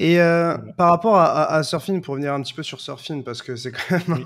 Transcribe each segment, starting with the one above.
Et euh, par rapport à, à, Surfing, pour venir un petit peu sur Surfing, parce que c'est quand même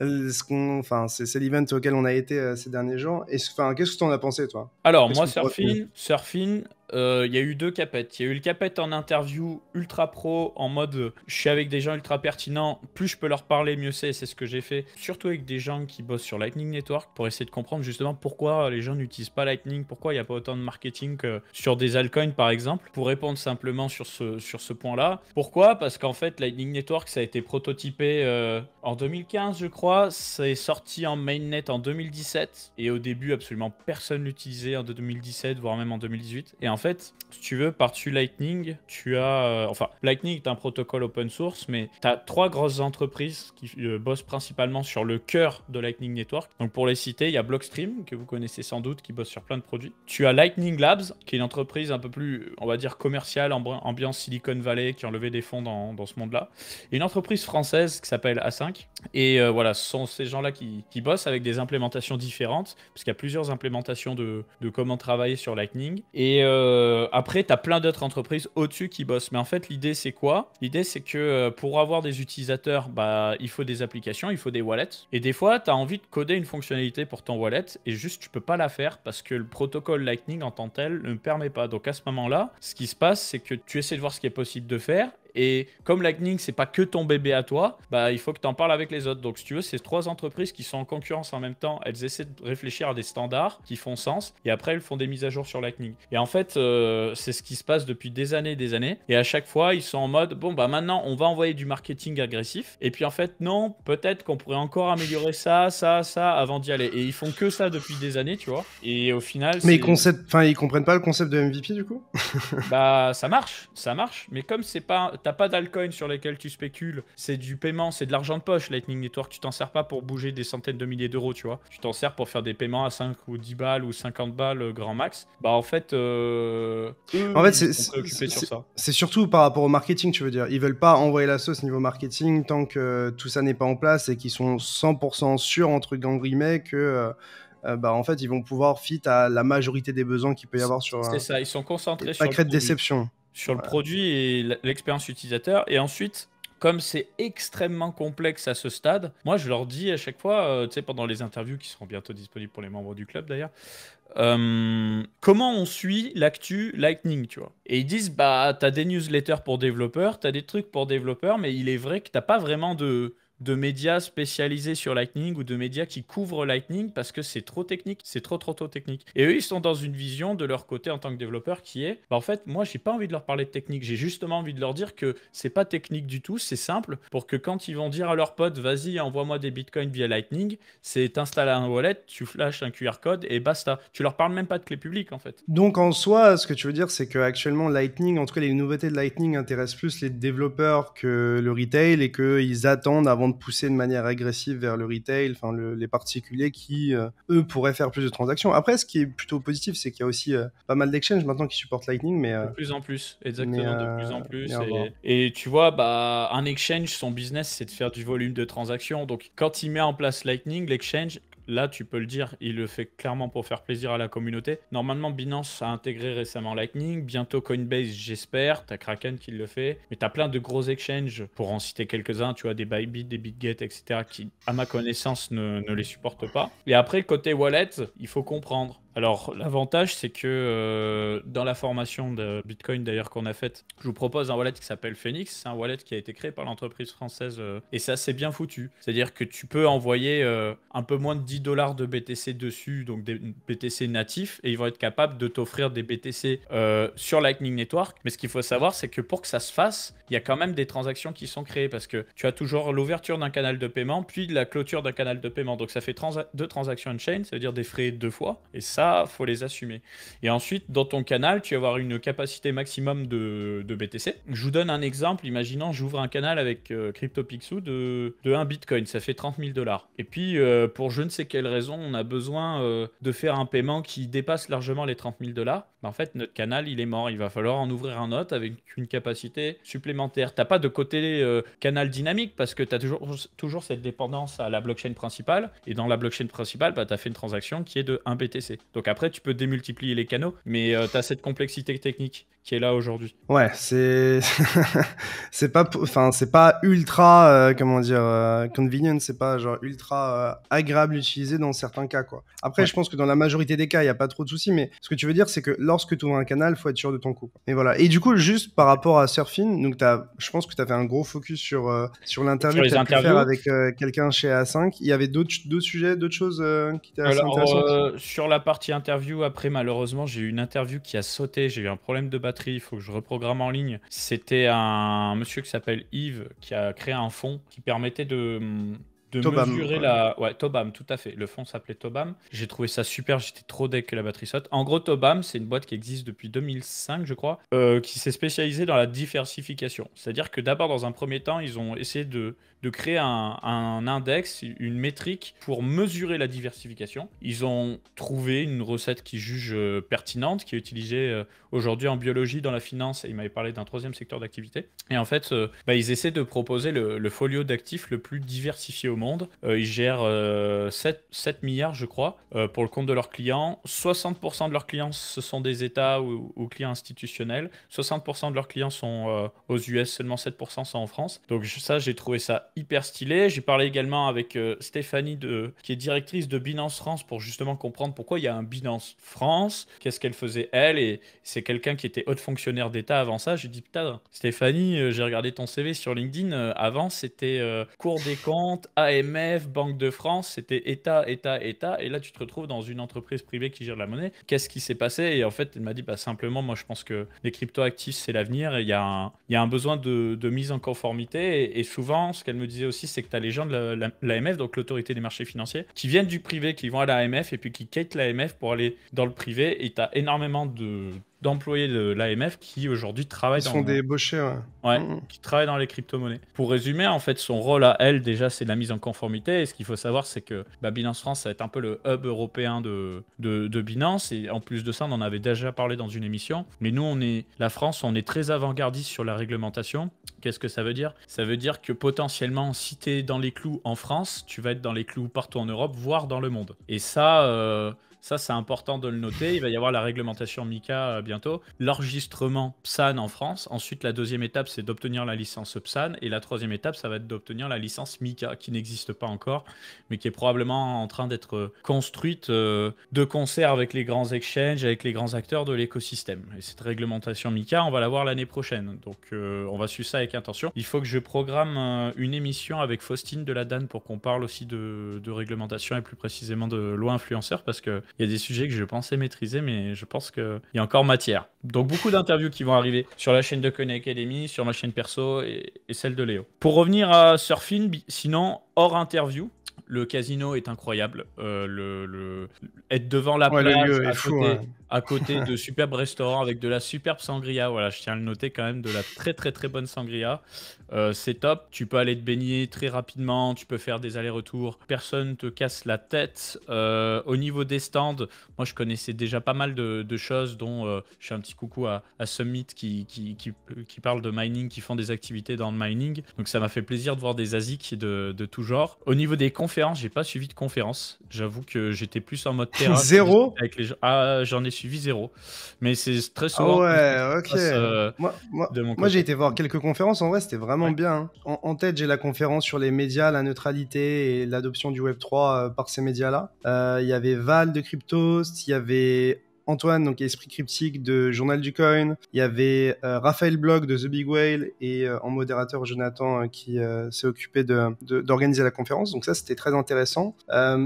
ce qu'on, enfin, c'est, l'event auquel on a été euh, ces derniers jours. Et, enfin, qu'est-ce que tu en as pensé, toi Alors, moi, surfing, surfing, euh, il y a eu deux capettes. Il y a eu le capette en interview ultra pro, en mode euh, je suis avec des gens ultra pertinents, plus je peux leur parler, mieux c'est, c'est ce que j'ai fait. Surtout avec des gens qui bossent sur Lightning Network pour essayer de comprendre justement pourquoi les gens n'utilisent pas Lightning, pourquoi il n'y a pas autant de marketing sur des altcoins par exemple, pour répondre simplement sur ce, sur ce point-là. Pourquoi Parce qu'en fait, Lightning Network, ça a été prototypé euh, en 2015, je crois. C'est sorti en mainnet en 2017. Et au début, absolument personne l'utilisait en 2017, voire même en 2018. Et fait, si tu veux, par-dessus Lightning, tu as. Euh, enfin, Lightning est un protocole open source, mais tu as trois grosses entreprises qui euh, bossent principalement sur le cœur de Lightning Network. Donc, pour les citer, il y a Blockstream, que vous connaissez sans doute, qui bosse sur plein de produits. Tu as Lightning Labs, qui est une entreprise un peu plus, on va dire, commerciale, ambiance Silicon Valley, qui a enlevé des fonds dans, dans ce monde-là. Et une entreprise française qui s'appelle A5. Et euh, voilà, ce sont ces gens-là qui, qui, bossent avec des implémentations différentes, parce qu'il y a plusieurs implémentations de, de comment travailler sur Lightning. Et. Euh, après, tu as plein d'autres entreprises au-dessus qui bossent. Mais en fait, l'idée, c'est quoi L'idée, c'est que euh, pour avoir des utilisateurs, bah, il faut des applications, il faut des wallets. Et des fois, tu as envie de coder une fonctionnalité pour ton wallet et juste, tu peux pas la faire parce que le protocole Lightning en tant que tel ne permet pas. Donc à ce moment-là, ce qui se passe, c'est que tu essaies de voir ce qui est possible de faire et comme Lightning, c'est pas que ton bébé à toi, bah, il faut que tu en parles avec les autres. Donc, si tu veux, ces trois entreprises qui sont en concurrence en même temps, elles essaient de réfléchir à des standards qui font sens et après, elles font des mises à jour sur Lightning. Et en fait, euh, c'est ce qui se passe depuis des années et des années. Et à chaque fois, ils sont en mode bon, bah maintenant, on va envoyer du marketing agressif. Et puis, en fait, non, peut-être qu'on pourrait encore améliorer ça, ça, ça avant d'y aller. Et ils font que ça depuis des années, tu vois. Et au final. Mais ils, concept... enfin, ils comprennent pas le concept de MVP du coup Bah, ça marche, ça marche. Mais comme c'est pas t'as pas d'alcoin sur lesquels tu spécules, c'est du paiement, c'est de l'argent de poche, Lightning Network, tu t'en sers pas pour bouger des centaines de milliers d'euros, tu vois. Tu t'en sers pour faire des paiements à 5 ou 10 balles ou 50 balles euh, grand max. Bah en fait, euh, en fait c'est surtout par rapport au marketing, tu veux dire. Ils veulent pas envoyer la sauce niveau marketing tant que euh, tout ça n'est pas en place et qu'ils sont 100% sûrs, entre guillemets, que... bah, en fait, ils vont pouvoir fit à la majorité des besoins qu'il peut y avoir sur. C'est ça, ils sont concentrés sur. Pas de déception sur le produit et l'expérience utilisateur. Et ensuite, comme c'est extrêmement complexe à ce stade, moi je leur dis à chaque fois, euh, tu sais, pendant les interviews qui seront bientôt disponibles pour les membres du club d'ailleurs, euh, comment on suit l'actu Lightning, tu vois. Et ils disent, bah, t'as des newsletters pour développeurs, t'as des trucs pour développeurs, mais il est vrai que t'as pas vraiment de, de médias spécialisés sur Lightning ou de médias qui couvrent Lightning parce que c'est trop technique, c'est trop trop trop technique. Et eux, ils sont dans une vision de leur côté en tant que développeur qui est, bah, en fait, moi, j'ai pas envie de leur parler de technique, j'ai justement envie de leur dire que c'est pas technique du tout, c'est simple pour que quand ils vont dire à leurs potes, vas-y, envoie-moi des bitcoins via Lightning, c'est installer un wallet, tu flashes un QR code et basta. Tu leur parles même pas de clé publique en fait. Donc en soi, ce que tu veux dire, c'est que actuellement Lightning, en tout cas les nouveautés de Lightning intéressent plus les développeurs que le retail et qu'ils attendent avant de pousser de manière agressive vers le retail, enfin les particuliers qui, euh, eux, pourraient faire plus de transactions. Après, ce qui est plutôt positif, c'est qu'il y a aussi euh, pas mal d'exchanges maintenant qui supportent Lightning. Mais, euh, de plus en plus, exactement, de plus en plus. Et, tu vois, bah, un exchange, son business, c'est de faire du volume de transactions. Donc, quand il met en place Lightning, l'exchange, Là, tu peux le dire, il le fait clairement pour faire plaisir à la communauté. Normalement, Binance a intégré récemment Lightning, bientôt Coinbase, j'espère. T'as Kraken qui le fait, mais t'as plein de gros exchanges pour en citer quelques-uns. Tu vois des Bybit, des Bitget, etc. qui, à ma connaissance, ne, ne les supportent pas. Et après, côté wallet, il faut comprendre. Alors, l'avantage, c'est que euh, dans la formation de Bitcoin, d'ailleurs, qu'on a faite, je vous propose un wallet qui s'appelle Phoenix. C'est un wallet qui a été créé par l'entreprise française euh, et ça, c'est bien foutu. C'est-à-dire que tu peux envoyer euh, un peu moins de 10 dollars de BTC dessus, donc des BTC natifs, et ils vont être capables de t'offrir des BTC sur Lightning Network. Mais ce qu'il faut savoir, c'est que pour que ça se fasse, il y a quand même des transactions qui sont créées parce que tu as toujours l'ouverture d'un canal de paiement, puis la clôture d'un canal de paiement. Donc, ça fait deux transactions on-chain, ça veut dire des frais deux fois. Et ça, faut les assumer. Et ensuite, dans ton canal, tu vas avoir une capacité maximum de, BTC. Je vous donne un exemple. Imaginons, j'ouvre un canal avec Crypto euh, CryptoPixou de, 1 Bitcoin. Ça fait 30 000 dollars. Et puis, euh, pour je ne sais quelle raison, on a besoin euh, de faire un paiement qui dépasse largement les 30 000 dollars. Bah, en fait, notre canal, il est mort. Il va falloir en ouvrir un autre avec une capacité supplémentaire. Tu n'as pas de côté canal dynamique parce que tu as toujours, toujours cette dépendance à la blockchain principale. Et dans la blockchain principale, bah, tu as fait une transaction qui est de 1 BTC. Donc après, tu peux démultiplier les canaux, mais euh, tu as cette complexité technique qui est là aujourd'hui. Ouais, c'est c'est pas enfin c'est pas ultra euh, comment dire euh, convenient, c'est pas genre ultra agréable utilisé dans certains cas quoi. Après, je pense que dans la majorité des cas, il y a pas trop de soucis, mais ce que tu veux dire c'est que lorsque tu ouvres un canal, faut être sûr de ton coup. Et voilà. Et du coup, juste par rapport à surfing, donc as, je pense que tu as fait un gros focus sur sur l'interview que tu avec quelqu'un chez A5, il y avait d'autres sujets, d'autres choses qui t'intéressaient sur la partie interview après. Malheureusement, j'ai eu une interview qui a sauté. J'ai eu un problème de batterie. Il faut que je reprogramme en ligne. C'était un monsieur qui s'appelle Yves qui a créé un fonds qui permettait de hum, de Tobam, mesurer la. Ouais, Tobam, tout à fait. Le fond s'appelait Tobam. J'ai trouvé ça super. J'étais trop deck que la batterie saute. En gros, Tobam, c'est une boîte qui existe depuis 2005, je crois, euh, qui s'est spécialisée dans la diversification. C'est-à-dire que d'abord, dans un premier temps, ils ont essayé de, de créer un, un, index, une métrique pour mesurer la diversification. Ils ont trouvé une recette qu'ils jugent euh, pertinente, qui est utilisée euh, aujourd'hui en biologie, dans la finance, et ils m'avaient parlé d'un troisième secteur d'activité. Et en fait, bah, ils essaient de proposer le, le folio d'actifs le plus diversifié au monde. Euh, ils gèrent 7, euh, 7, milliards, je crois, euh, pour le compte de leurs clients. 60% de leurs clients, ce sont des États ou, clients institutionnels. 60% de leurs clients sont aux US, seulement 7% sont en France. Donc ça, j'ai trouvé ça hyper stylé. J'ai parlé également avec Stéphanie, de, qui est directrice de Binance France, pour justement comprendre pourquoi il y a un Binance France, qu'est-ce qu'elle faisait elle, et c'est quelqu'un qui était haute fonctionnaire d'État avant ça. J'ai dit, putain, Stéphanie, j'ai regardé ton CV sur LinkedIn, avant c'était cours des comptes, à AMF, Banque de France, c'était État, État, État. Et là, tu te retrouves dans une entreprise privée qui gère la monnaie. Qu'est-ce qui s'est passé Et en fait, elle m'a dit bah, simplement, moi, je pense que les crypto-actifs, c'est l'avenir. Il y, a un, il y a un besoin de, mise en conformité. Et, et souvent, ce qu'elle me disait aussi, c'est que tu as les gens de l'AMF, donc l'autorité des marchés financiers, qui viennent du privé, qui vont à l'AMF et puis qui quittent l'AMF pour aller dans le privé. Et tu as énormément de d'employés de l'AMF qui aujourd'hui travaillent Ils dans sont des bochers, ouais. Mmh. qui travaillent dans les crypto-monnaies. Pour résumer, en fait, son rôle à elle, déjà, c'est la mise en conformité. Et ce qu'il faut savoir, c'est que Binance France, ça va être un peu le hub européen de, de, Binance. Et en plus de ça, on en avait déjà parlé dans une émission. Mais nous, on est, la France, on est très avant-gardiste sur la réglementation. Qu'est-ce que ça veut dire Ça veut dire que potentiellement, si tu es dans les clous en France, tu vas être dans les clous partout en Europe, voire dans le monde. Et ça, euh, ça, c'est important de le noter. Il va y avoir la réglementation MICA euh, bientôt. L'enregistrement PSAN en France. Ensuite, la deuxième étape, c'est d'obtenir la licence PSAN. Et la troisième étape, ça va être d'obtenir la licence MICA, qui n'existe pas encore, mais qui est probablement en train d'être construite euh, de concert avec les grands exchanges, avec les grands acteurs de l'écosystème. Et cette réglementation MICA, on va la voir l'année prochaine. Donc, euh, on va suivre ça avec attention, Il faut que je programme une émission avec Faustine de la DAN pour qu'on parle aussi de, de réglementation et plus précisément de loi influenceur parce que il y a des sujets que je pensais maîtriser, mais je pense qu'il y a encore matière. Donc beaucoup d'interviews qui vont arriver sur la chaîne de Kone Academy, sur ma chaîne perso et, celle de Léo. Pour revenir à Surfing, sinon hors interview, le casino est incroyable. Euh, le, être devant la ouais, plage, à, à côté de superbes restaurants avec de la superbe sangria. Voilà, je tiens à le noter quand même, de la très très très bonne sangria. Euh, c'est top, tu peux aller te baigner très rapidement, tu peux faire des allers-retours, personne te casse la tête. Euh, au niveau des stands, moi je connaissais déjà pas mal de, choses, dont euh, je fais un petit coucou à, à Summit qui, qui, parle de mining, qui font des activités dans le mining. Donc ça m'a fait plaisir de voir des asics de, de tout genre. Au niveau des conférences, j'ai pas suivi de conférences. J'avoue que j'étais plus en mode terrain. Zéro avec les ah, j'en ai suivi vis zéro. Mais c'est très souvent. Ah ouais, ok. Euh, moi, j'ai été voir quelques conférences. En vrai, c'était vraiment bien. Hein. En, tête, j'ai la conférence sur les médias, la neutralité et l'adoption du Web3 euh, par ces médias-là. Euh, il y avait Val de Crypto. il y avait Antoine, donc Esprit Cryptique de Journal du Coin. Il y avait euh, Raphaël Bloch de The Big Whale et euh, en modérateur Jonathan euh, qui s'est occupé d'organiser la conférence. Donc ça, c'était très intéressant.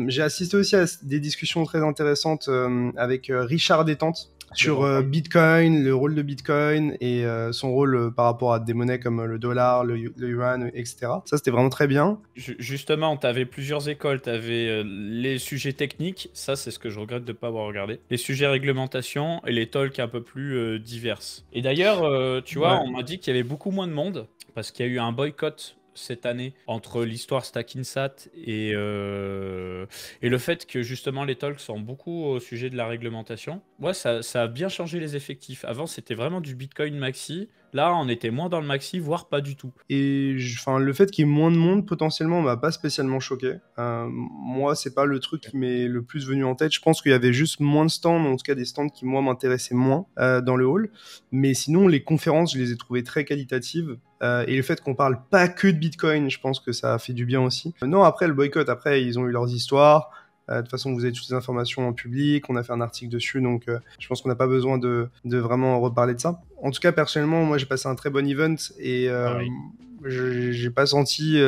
J'ai assisté aussi à des discussions très intéressantes avec Richard Détente, sur euh, euh, Bitcoin, le rôle de Bitcoin et euh, son rôle par rapport à des monnaies comme le dollar, le, yuan, etc. Ça, c'était vraiment très bien. Justement, tu avais plusieurs écoles. Tu avais les sujets techniques, ça, c'est ce que je regrette de ne pas avoir regardé. Les sujets réglementation et les talks un peu plus diverses. Et d'ailleurs, tu vois, on m'a dit qu'il y avait beaucoup moins de monde parce qu'il y a eu un boycott cette année entre l'histoire Stackinsat et, euh, et le fait que justement les talks sont beaucoup au sujet de la réglementation. Moi, ça, ça, a bien changé les effectifs. Avant, c'était vraiment du Bitcoin maxi. Là, on était moins dans le maxi, voire pas du tout. Et enfin, le fait qu'il y ait moins de monde potentiellement m'a pas spécialement choqué. Euh, moi, c'est pas le truc qui m'est le plus venu en tête. Je pense qu'il y avait juste moins de stands, en tout cas des stands qui moi m'intéressaient moins euh, dans le hall. Mais sinon, les conférences, je les ai trouvées très qualitatives. Euh, et le fait qu'on parle pas que de Bitcoin, je pense que ça a fait du bien aussi. Non, après le boycott, après ils ont eu leurs histoires. Euh, de toute façon, vous avez toutes les informations en public. On a fait un article dessus, donc euh, je pense qu'on n'a pas besoin de, vraiment reparler de ça. En tout cas, personnellement, moi, j'ai passé un très bon event et euh, ah je n'ai j'ai pas senti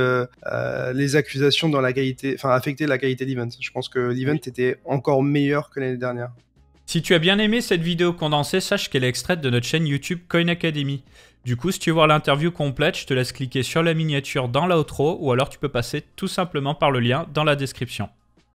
les accusations dans la qualité, enfin affecter la qualité de l'event. Je pense que l'event était encore meilleur que l'année dernière. Si tu as bien aimé cette vidéo condensée, sache qu'elle est extraite de notre chaîne YouTube Coin Academy. Du coup, si tu veux voir l'interview complète, je te laisse cliquer sur la miniature dans la l'outro ou alors tu peux passer tout simplement par le lien dans la description.